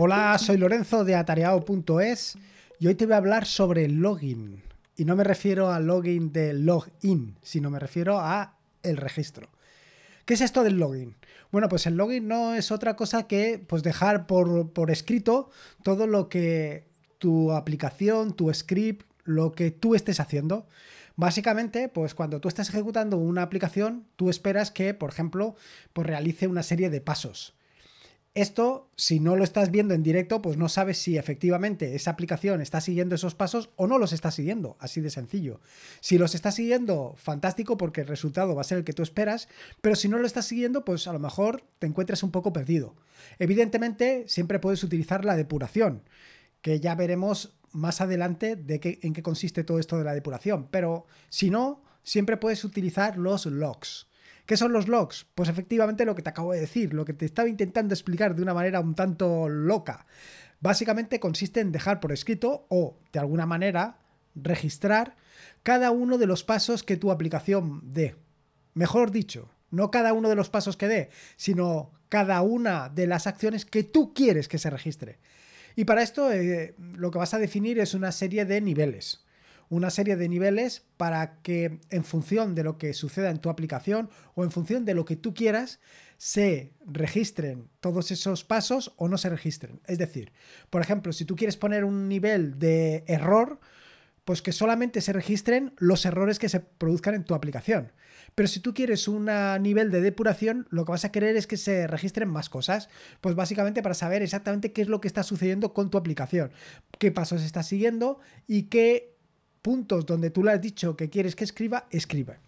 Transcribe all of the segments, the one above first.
Hola, soy Lorenzo de atareado.es y hoy te voy a hablar sobre el login. Y no me refiero al login de login, sino me refiero a el registro. ¿Qué es esto del login? Bueno, pues el login no es otra cosa que pues dejar por, por escrito todo lo que tu aplicación, tu script, lo que tú estés haciendo. Básicamente, pues cuando tú estás ejecutando una aplicación, tú esperas que, por ejemplo, pues realice una serie de pasos. Esto, si no lo estás viendo en directo, pues no sabes si efectivamente esa aplicación está siguiendo esos pasos o no los está siguiendo, así de sencillo. Si los está siguiendo, fantástico porque el resultado va a ser el que tú esperas, pero si no lo estás siguiendo, pues a lo mejor te encuentras un poco perdido. Evidentemente, siempre puedes utilizar la depuración, que ya veremos más adelante de en qué consiste todo esto de la depuración, pero si no, siempre puedes utilizar los logs. ¿Qué son los logs? Pues efectivamente lo que te acabo de decir, lo que te estaba intentando explicar de una manera un tanto loca. Básicamente consiste en dejar por escrito o, de alguna manera, registrar cada uno de los pasos que tu aplicación dé. Mejor dicho, no cada uno de los pasos que dé, sino cada una de las acciones que tú quieres que se registre. Y para esto eh, lo que vas a definir es una serie de niveles una serie de niveles para que en función de lo que suceda en tu aplicación o en función de lo que tú quieras, se registren todos esos pasos o no se registren. Es decir, por ejemplo, si tú quieres poner un nivel de error, pues que solamente se registren los errores que se produzcan en tu aplicación. Pero si tú quieres un nivel de depuración, lo que vas a querer es que se registren más cosas. Pues básicamente para saber exactamente qué es lo que está sucediendo con tu aplicación, qué pasos está siguiendo y qué puntos donde tú le has dicho que quieres que escriba, escribe.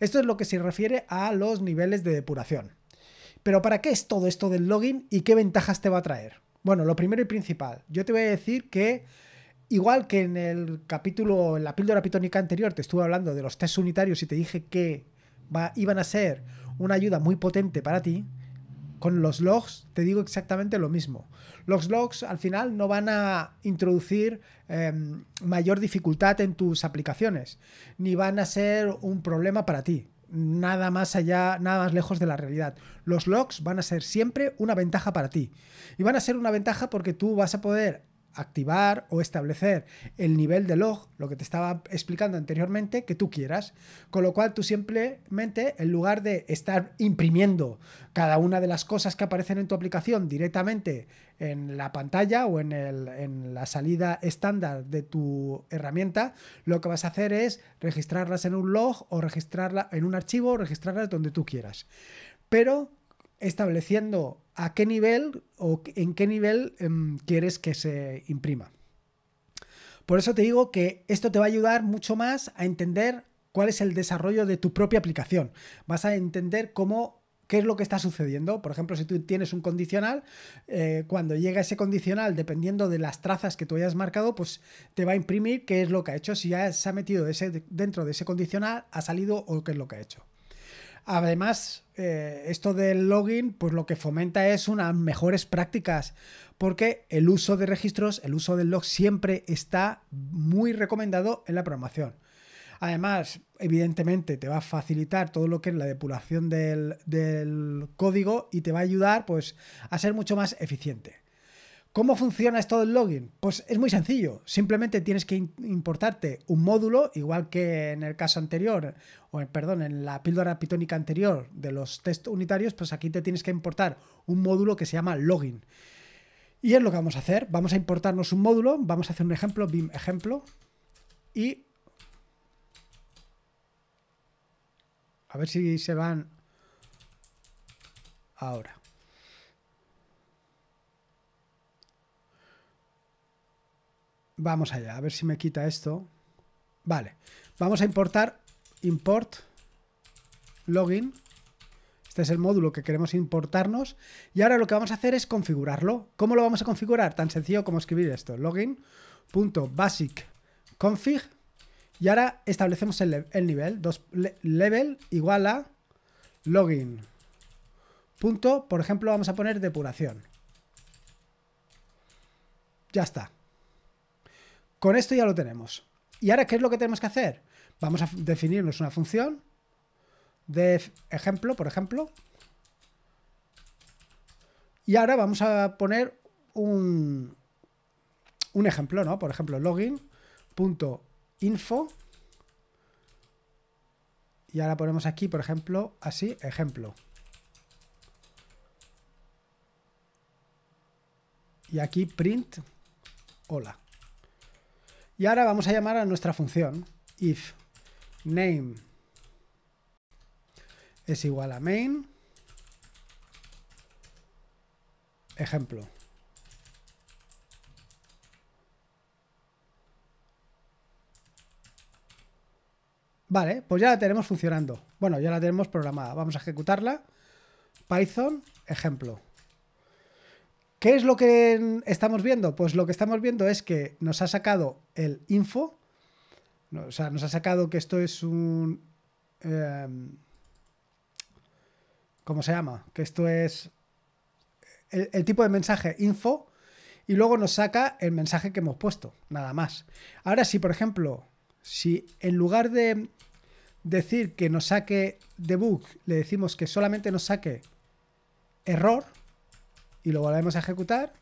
Esto es lo que se refiere a los niveles de depuración. Pero ¿para qué es todo esto del login y qué ventajas te va a traer? Bueno, lo primero y principal, yo te voy a decir que igual que en el capítulo, en la píldora pitónica anterior, te estuve hablando de los test unitarios y te dije que iban a ser una ayuda muy potente para ti, con los logs te digo exactamente lo mismo. Los logs al final no van a introducir em, mayor dificultad en tus aplicaciones, ni van a ser un problema para ti. Nada más allá, nada más lejos de la realidad. Los logs van a ser siempre una ventaja para ti. Y van a ser una ventaja porque tú vas a poder activar o establecer el nivel de log, lo que te estaba explicando anteriormente, que tú quieras. Con lo cual tú simplemente, en lugar de estar imprimiendo cada una de las cosas que aparecen en tu aplicación directamente en la pantalla o en, la salida estándar de tu herramienta, lo que vas a hacer es registrarlas en un log o registrarla en un archivo o registrarlas donde tú quieras. Pero estableciendo a qué nivel o en qué nivel em, quieres que se imprima. Por eso te digo que esto te va a ayudar mucho más a entender cuál es el desarrollo de tu propia aplicación. Vas a entender cómo qué es lo que está sucediendo. Por ejemplo, si tú tienes un condicional, eh, cuando llega ese condicional, dependiendo de las trazas que tú hayas marcado, pues te va a imprimir qué es lo que ha hecho. Si ya se ha metido ese, dentro de ese condicional, ha salido o qué es lo que ha hecho. Además, eh, esto del login, pues lo que fomenta es unas mejores prácticas, porque el uso de registros, el uso del log siempre está muy recomendado en la programación. Además, evidentemente, te va a facilitar todo lo que es la depuración del, del código y te va a ayudar pues, a ser mucho más eficiente. ¿Cómo funciona esto del login? Pues es muy sencillo. Simplemente tienes que importarte un módulo, igual que en el caso anterior, o perdón, en la píldora pitónica anterior de los test unitarios, pues aquí te tienes que importar un módulo que se llama login. Y es lo que vamos a hacer. Vamos a importarnos un módulo, vamos a hacer un ejemplo, BIM ejemplo, y... A ver si se van ahora. Vamos allá, a ver si me quita esto. Vale, vamos a importar import login. Este es el módulo que queremos importarnos. Y ahora lo que vamos a hacer es configurarlo. ¿Cómo lo vamos a configurar? Tan sencillo como escribir esto. login.basicconfig config. Y ahora establecemos el, nivel. Dos, level igual a login. Punto, por ejemplo, vamos a poner depuración. Ya está. Con esto ya lo tenemos. ¿Y ahora qué es lo que tenemos que hacer? Vamos a definirnos una función de ejemplo, por ejemplo. Y ahora vamos a poner un, un ejemplo, ¿no? Por ejemplo, login.info. Y ahora ponemos aquí, por ejemplo, así, ejemplo. Y aquí print, hola. Y ahora vamos a llamar a nuestra función if name es igual a main. Ejemplo. Vale, pues ya la tenemos funcionando. Bueno, ya la tenemos programada. Vamos a ejecutarla. Python, ejemplo. ¿Qué es lo que estamos viendo? Pues lo que estamos viendo es que nos ha sacado el info, o sea, nos ha sacado que esto es un... Em, ¿Cómo se llama? Que esto es el, el, tipo de mensaje info y luego nos saca el mensaje que hemos puesto, nada más. Ahora, si por ejemplo, si en lugar de decir que nos saque debug, le decimos que solamente nos saque error, y lo volvemos a ejecutar,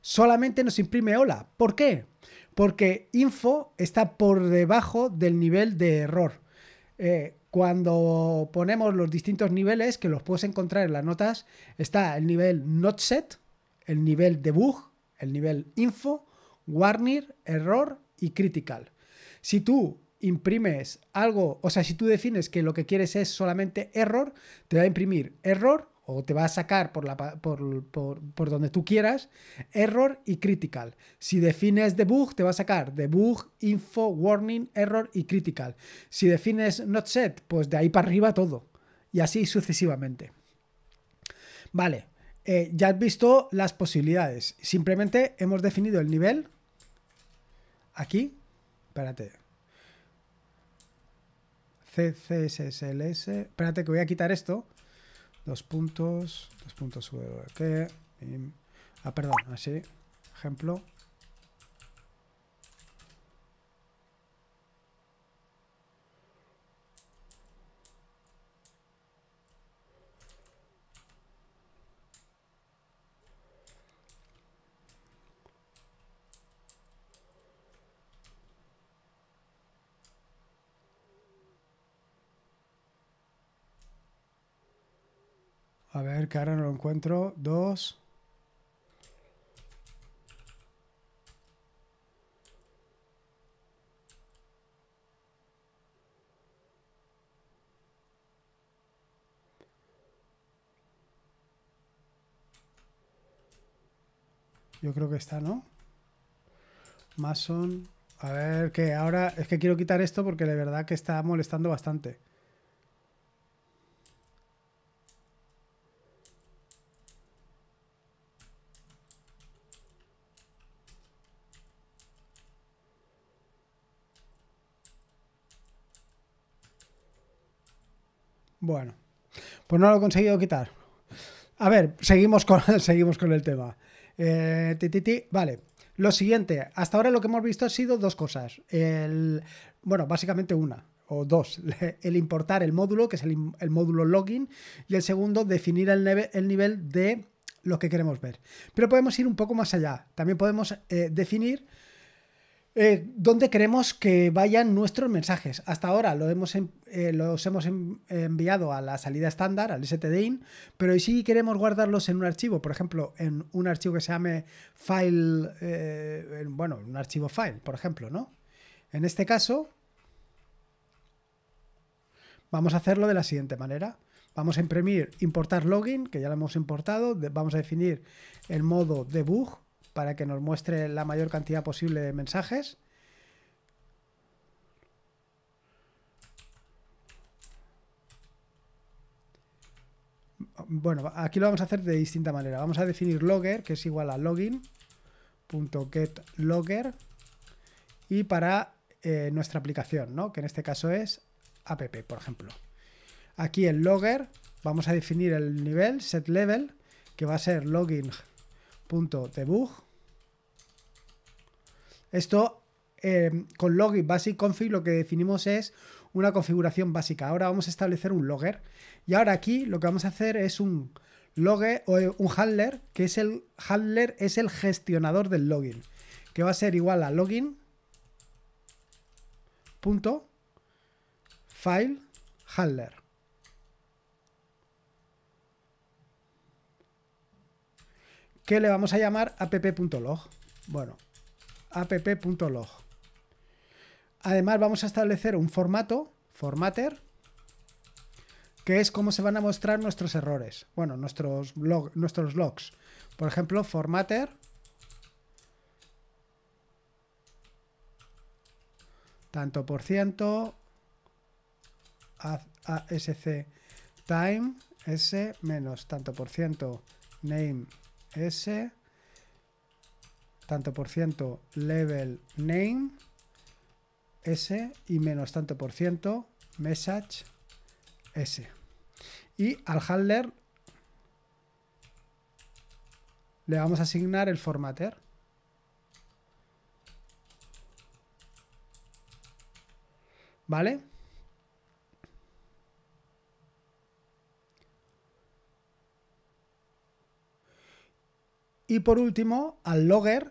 solamente nos imprime hola. ¿Por qué? Porque info está por debajo del nivel de error. Eh, cuando ponemos los distintos niveles, que los puedes encontrar en las notas, está el nivel not set, el nivel debug, el nivel info, warning, error y critical. Si tú imprimes algo, o sea, si tú defines que lo que quieres es solamente error, te va a imprimir error o te va a sacar por, la, por, donde tú quieras, error y critical. Si defines debug, te va a sacar debug, info, warning, error y critical. Si defines not set, pues de ahí para arriba todo. Y así sucesivamente. Vale, eh, ya has visto las posibilidades. Simplemente hemos definido el nivel. Aquí, espérate. S Espérate que voy a quitar esto Dos puntos, dos puntos que ah, perdón, así, ejemplo. A ver, que ahora no lo encuentro. Dos. Yo creo que está, ¿no? Mason. A ver, que ahora es que quiero quitar esto porque de verdad que está molestando bastante. Bueno, pues no lo he conseguido quitar. A ver, seguimos con, seguimos con el tema. Eh, Vale, lo siguiente. Hasta ahora lo que hemos visto ha sido dos cosas. bueno, básicamente una o dos. El importar el módulo, que es el, módulo login, y el segundo, definir el, el, nivel de lo que queremos ver. Pero podemos ir un poco más allá. También podemos eh, definir eh, ¿Dónde queremos que vayan nuestros mensajes. Hasta ahora em, eh, los hemos em, enviado a la salida estándar, al STDIN, pero si queremos guardarlos en un archivo, por ejemplo, en un archivo que se llame file, eh, bueno, un archivo file, por ejemplo, ¿no? En este caso, vamos a hacerlo de la siguiente manera. Vamos a imprimir importar login, que ya lo hemos importado, vamos a definir el modo debug, para que nos muestre la mayor cantidad posible de mensajes. Bueno, aquí lo vamos a hacer de distinta manera. Vamos a definir logger, que es igual a login.getLogger y para eh, nuestra aplicación, ¿no? que en este caso es app, por ejemplo. Aquí en logger vamos a definir el nivel setLevel, que va a ser login debug. Esto eh, con login basic config lo que definimos es una configuración básica. Ahora vamos a establecer un logger. Y ahora aquí lo que vamos a hacer es un logger o eh, un handler, que es el handler es el gestionador del login, que va a ser igual a login punto file handler. que le vamos a llamar app.log. Bueno, app.log. Además vamos a establecer un formato, formatter, que es cómo se van a mostrar nuestros errores, bueno, nuestros, nuestros logs. Por ejemplo, formatter tanto por ciento ASC time S menos tanto por ciento name S, tanto por ciento level name, S y menos tanto por ciento message S. Y al handler le vamos a asignar el formatter. ¿Vale? Y por último, al logger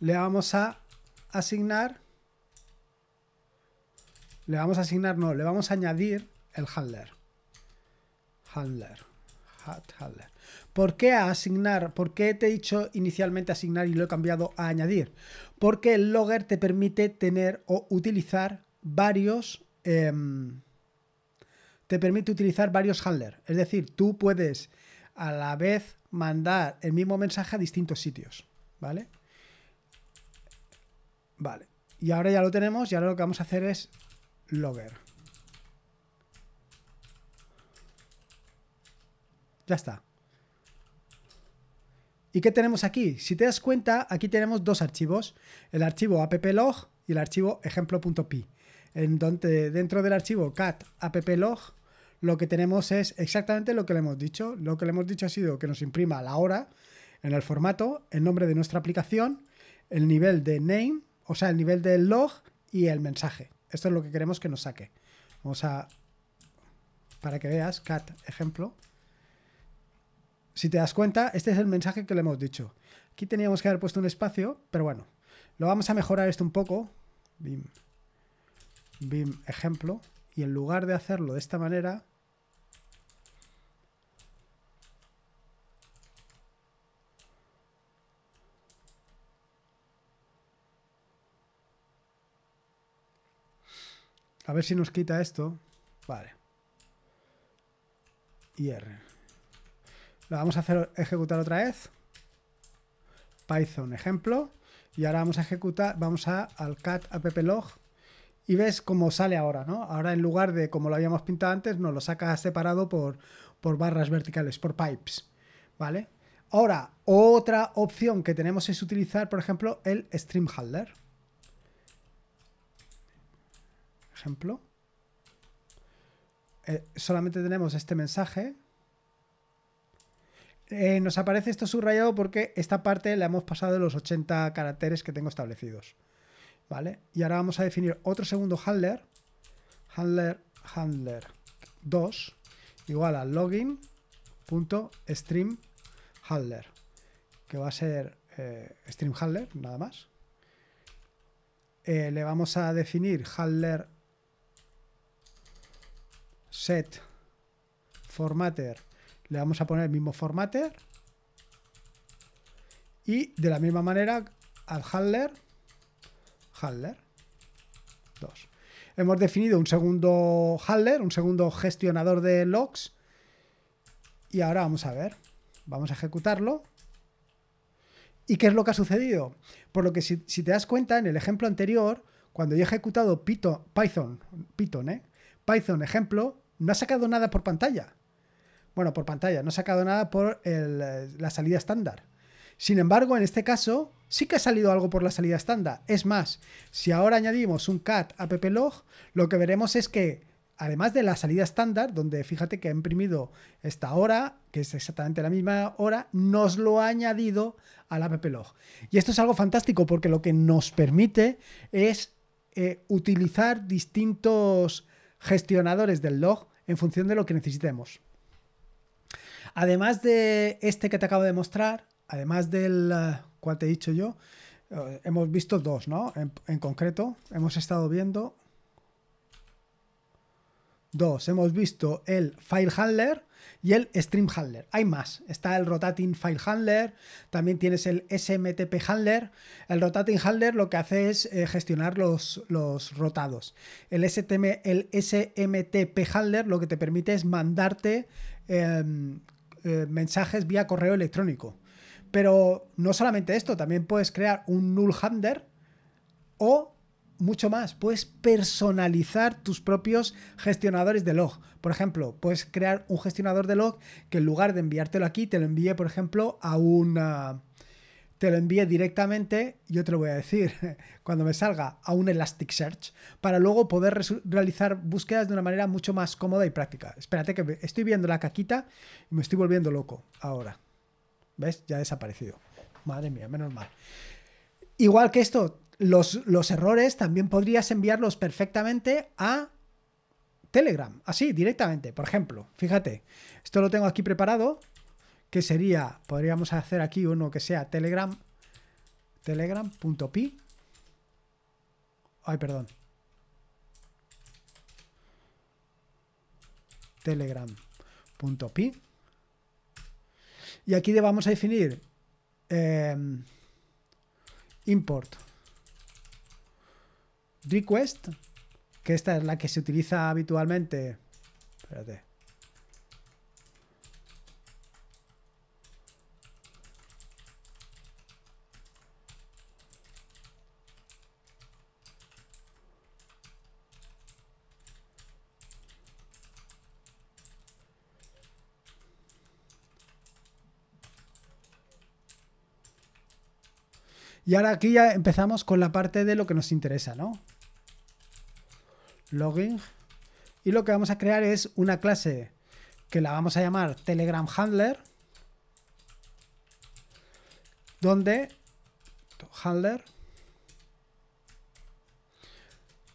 le vamos a asignar, le vamos a asignar, no, le vamos a añadir el handler. Handler. Handler. ¿Por qué asignar? ¿Por qué te he dicho inicialmente asignar y lo he cambiado a añadir? Porque el logger te permite tener o utilizar varios. Em, te permite utilizar varios handler. Es decir, tú puedes a la vez mandar el mismo mensaje a distintos sitios, ¿vale? Vale. Y ahora ya lo tenemos y ahora lo que vamos a hacer es logger. Ya está. ¿Y qué tenemos aquí? Si te das cuenta, aquí tenemos dos archivos, el archivo applog y el archivo ejemplo.py. En donde dentro del archivo cat applog lo que tenemos es exactamente lo que le hemos dicho. Lo que le hemos dicho ha sido que nos imprima la hora en el formato, el nombre de nuestra aplicación, el nivel de name, o sea, el nivel del log y el mensaje. Esto es lo que queremos que nos saque. Vamos a, para que veas, cat ejemplo. Si te das cuenta, este es el mensaje que le hemos dicho. Aquí teníamos que haber puesto un espacio, pero bueno, lo vamos a mejorar esto un poco. Bim, bim ejemplo. Y en lugar de hacerlo de esta manera, A ver si nos quita esto. Vale. Y R. La vamos a hacer ejecutar otra vez. Python ejemplo. Y ahora vamos a ejecutar, vamos a al cat app-log y ves cómo sale ahora, ¿no? Ahora en lugar de como lo habíamos pintado antes, nos lo saca separado por, por barras verticales, por pipes, ¿vale? Ahora, otra opción que tenemos es utilizar, por ejemplo, el stream handler. ejemplo, eh, solamente tenemos este mensaje. Eh, nos aparece esto subrayado porque esta parte la hemos pasado de los 80 caracteres que tengo establecidos. ¿Vale? Y ahora vamos a definir otro segundo handler. Handler, handler 2 igual a login.stream handler. Que va a ser eh, stream handler, nada más. Eh, le vamos a definir handler set formatter le vamos a poner el mismo formatter y de la misma manera al handler handler 2 hemos definido un segundo handler un segundo gestionador de logs y ahora vamos a ver vamos a ejecutarlo ¿Y qué es lo que ha sucedido? Por lo que si, te das cuenta, en el ejemplo anterior, cuando yo he ejecutado Python, Python, ¿eh? Python ejemplo, no ha sacado nada por pantalla. Bueno, por pantalla, no ha sacado nada por eh, la salida estándar. Sin embargo, en este caso, sí que ha salido algo por la salida estándar. Es más, si ahora añadimos un cat a pplog, lo que veremos es que, además de la salida estándar, donde fíjate que ha imprimido esta hora, que es exactamente la misma hora, nos lo ha añadido al pplog. Y esto es algo fantástico porque lo que nos permite es eh, utilizar distintos gestionadores del log en función de lo que necesitemos. Además de este que te acabo de mostrar, además del eh, cual te he dicho yo, eh, hemos visto dos, ¿no? En, concreto, hemos estado viendo dos, hemos visto el File Handler y el Stream Handler. Hay más. Está el Rotating File Handler, también tienes el SMTP Handler. El Rotating Handler lo que hace es eh, gestionar los, rotados. El, el SMTP Handler lo que te permite es mandarte em, eh, mensajes vía correo electrónico. Pero no solamente esto, también puedes crear un null handler o mucho más. Puedes personalizar tus propios gestionadores de log. Por ejemplo, puedes crear un gestionador de log que en lugar de enviártelo aquí, te lo envíe, por ejemplo, a una. Te lo envíe directamente, yo te lo voy a decir, cuando me salga, a un Elasticsearch, para luego poder realizar búsquedas de una manera mucho más cómoda y práctica. Espérate que estoy viendo la caquita y me estoy volviendo loco ahora. ¿Ves? Ya ha desaparecido. Madre mía, menos mal. Igual que esto, los, errores también podrías enviarlos perfectamente a Telegram, así, directamente. Por ejemplo, fíjate, esto lo tengo aquí preparado, que sería, podríamos hacer aquí uno que sea Telegram, telegram.pi. Ay, perdón. Telegram.pi. Y aquí le vamos a definir em, import request, que esta es la que se utiliza habitualmente. Espérate. Y ahora aquí ya empezamos con la parte de lo que nos interesa, ¿no? login. Y lo que vamos a crear es una clase que la vamos a llamar Telegram Handler, donde handler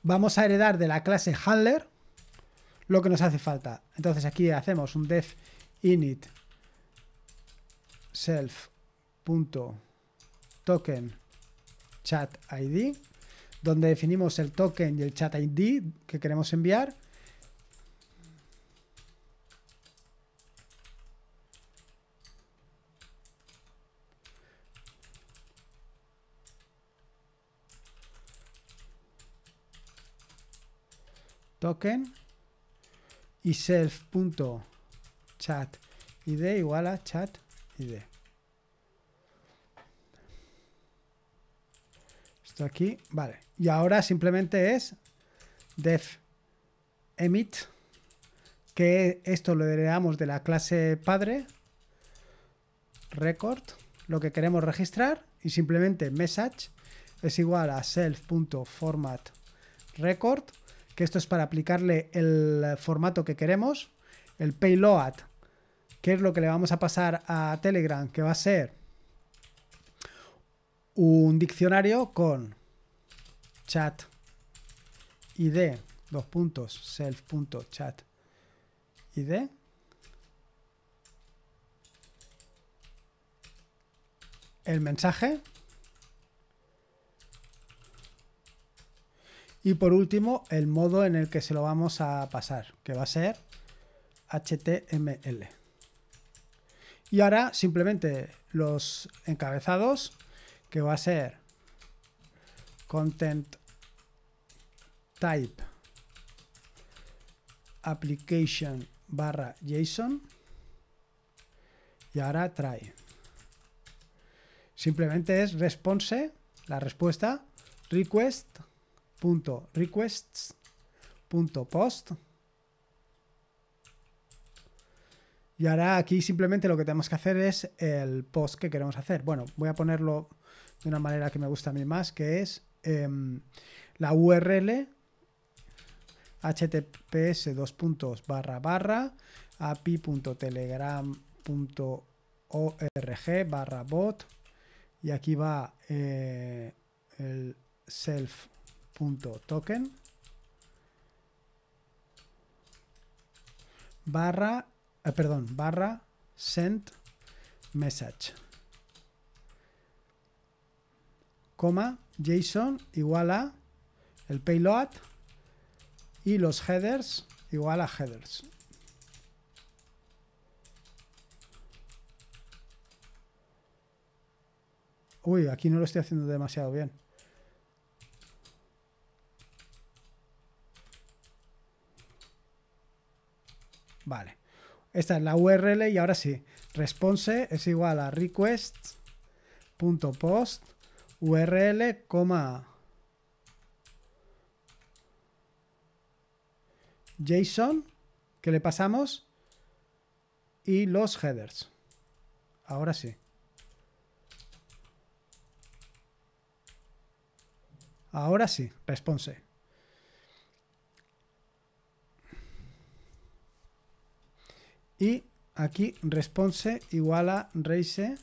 vamos a heredar de la clase handler lo que nos hace falta. Entonces aquí hacemos un def init self.token chat id donde definimos el token y el chat ID que queremos enviar. token y self.chat id igual a chat id. aquí, vale. Y ahora simplemente es def emit, que esto lo heredamos de la clase padre, record, lo que queremos registrar, y simplemente message es igual a self.format record, que esto es para aplicarle el formato que queremos, el payload, que es lo que le vamos a pasar a Telegram, que va a ser un diccionario con chat id, dos puntos, self.chat id. El mensaje. Y por último, el modo en el que se lo vamos a pasar, que va a ser HTML. Y ahora simplemente los encabezados que va a ser content type application barra JSON y ahora try. Simplemente es response, la respuesta, post Y ahora aquí simplemente lo que tenemos que hacer es el post que queremos hacer. Bueno, voy a ponerlo de una manera que me gusta a mí más, que es em, la URL https dos puntos barra barra api.telegram.org barra bot y aquí va eh, el self.token barra, eh, perdón, barra send message. coma, JSON igual a el payload y los headers igual a headers. Uy, aquí no lo estoy haciendo demasiado bien. Vale. Esta es la URL y ahora sí. Response es igual a request.post URL, coma JSON que le pasamos y los headers. Ahora sí. Ahora sí, response. Y aquí response igual a raise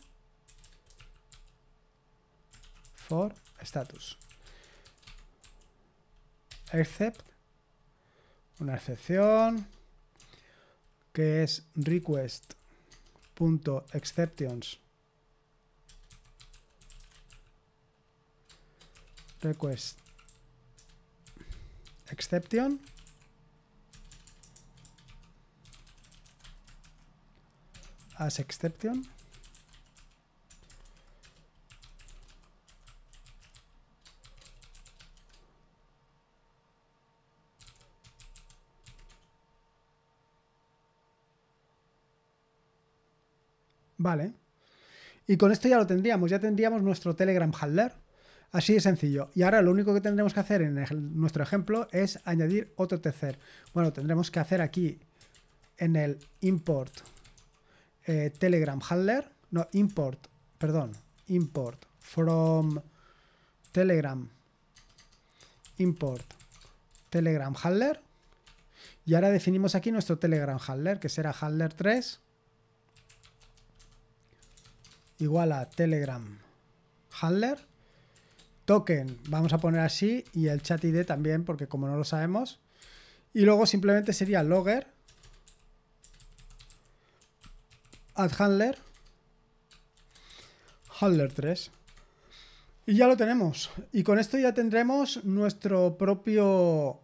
for status. Except, una excepción, que es request.exceptions. Request exception. As exception. Vale. Y con esto ya lo tendríamos, ya tendríamos nuestro Telegram handler. Así de sencillo. Y ahora lo único que tendremos que hacer en nuestro ejemplo es añadir otro tercer. Bueno, tendremos que hacer aquí en el import eh, Telegram handler. No, import, perdón, import from Telegram. Import Telegram handler. Y ahora definimos aquí nuestro Telegram handler, que será handler 3 igual a Telegram handler. Token, vamos a poner así, y el chat ID también, porque como no lo sabemos. Y luego simplemente sería logger add handler handler 3. Y ya lo tenemos. Y con esto ya tendremos nuestro propio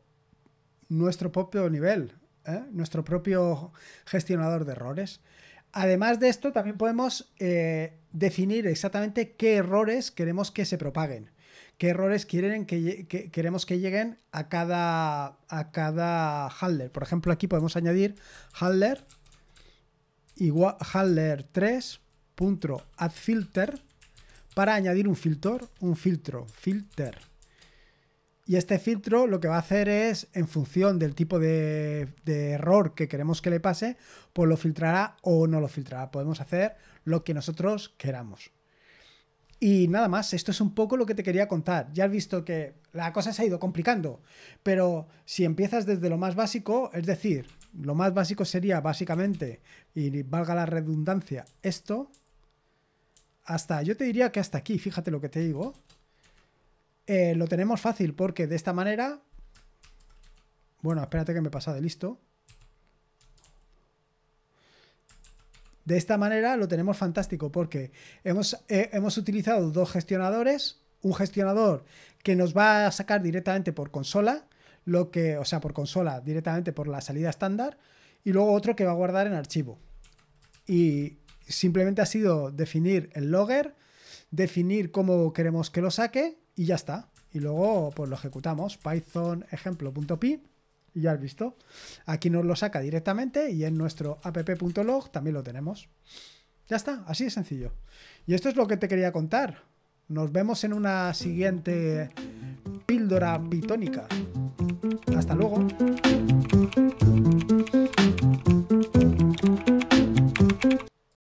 nuestro propio nivel, ¿eh? nuestro propio gestionador de errores. Además de esto, también podemos eh, definir exactamente qué errores queremos que se propaguen, qué errores quieren que, queremos que lleguen a cada, a cada handler. Por ejemplo, aquí podemos añadir handler igual handler 3.addFilter para añadir un filtro, un filtro, filter. Y este filtro lo que va a hacer es, en función del tipo de, de, error que queremos que le pase, pues lo filtrará o no lo filtrará. Podemos hacer lo que nosotros queramos. Y nada más, esto es un poco lo que te quería contar. Ya has visto que la cosa se ha ido complicando, pero si empiezas desde lo más básico, es decir, lo más básico sería básicamente, y valga la redundancia, esto, hasta, yo te diría que hasta aquí, fíjate lo que te digo, eh, lo tenemos fácil porque de esta manera, bueno, espérate que me pasa de listo, De esta manera lo tenemos fantástico porque eh, hemos, utilizado dos gestionadores, un gestionador que nos va a sacar directamente por consola, lo que, o sea, por consola, directamente por la salida estándar, y luego otro que va a guardar en archivo. Y simplemente ha sido definir el logger, definir cómo queremos que lo saque y ya está. Y luego pues lo ejecutamos, python ejemplopy y ya has visto. Aquí nos lo saca directamente y en nuestro app.log también lo tenemos. Ya está, así de sencillo. Y esto es lo que te quería contar. Nos vemos en una siguiente píldora pitónica. Hasta luego.